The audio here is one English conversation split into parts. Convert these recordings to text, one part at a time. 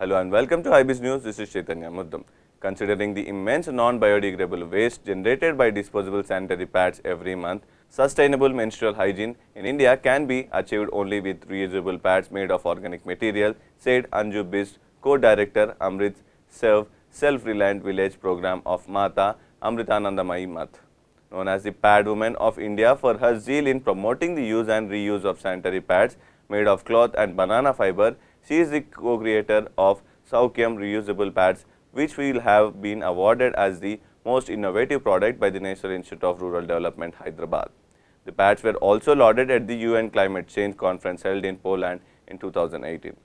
Hello and welcome to IBIS News, this is Chaitanya Muddam. Considering the immense non-biodegradable waste generated by disposable sanitary pads every month, sustainable menstrual hygiene in India can be achieved only with reusable pads made of organic material, said Anju Bist, co-director Amrit Self-Reliant Village Program of Mata Amritanandamayi Math. Known as the Pad Woman of India for her zeal in promoting the use and reuse of sanitary pads made of cloth and banana fiber, she is the co-creator of Saukyam reusable pads which will have been awarded as the most innovative product by the National Institute of Rural Development, Hyderabad. The pads were also lauded at the UN Climate Change Conference held in Poland in 2018.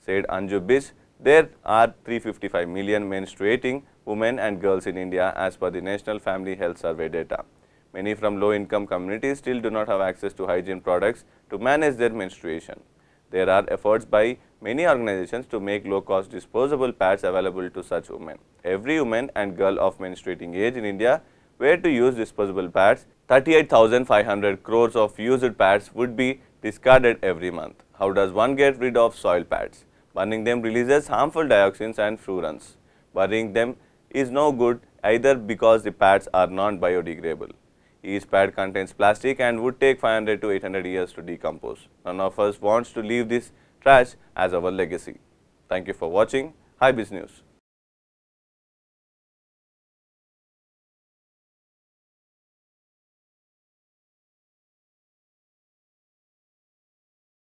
Said Anju Bish, there are 355 million menstruating women and girls in India as per the National Family Health Survey data. Many from low-income communities still do not have access to hygiene products to manage their menstruation. There are efforts by many organizations to make low-cost disposable pads available to such women. Every woman and girl of menstruating age in India were to use disposable pads, 38,500 crores of used pads would be discarded every month. How does one get rid of soil pads? Burning them releases harmful dioxins and furans. Burning them is no good either because the pads are non-biodegradable. Each pad contains plastic and would take 500 to 800 years to decompose. None of us wants to leave this trash as our legacy. Thank you for watching. Hi Biz News.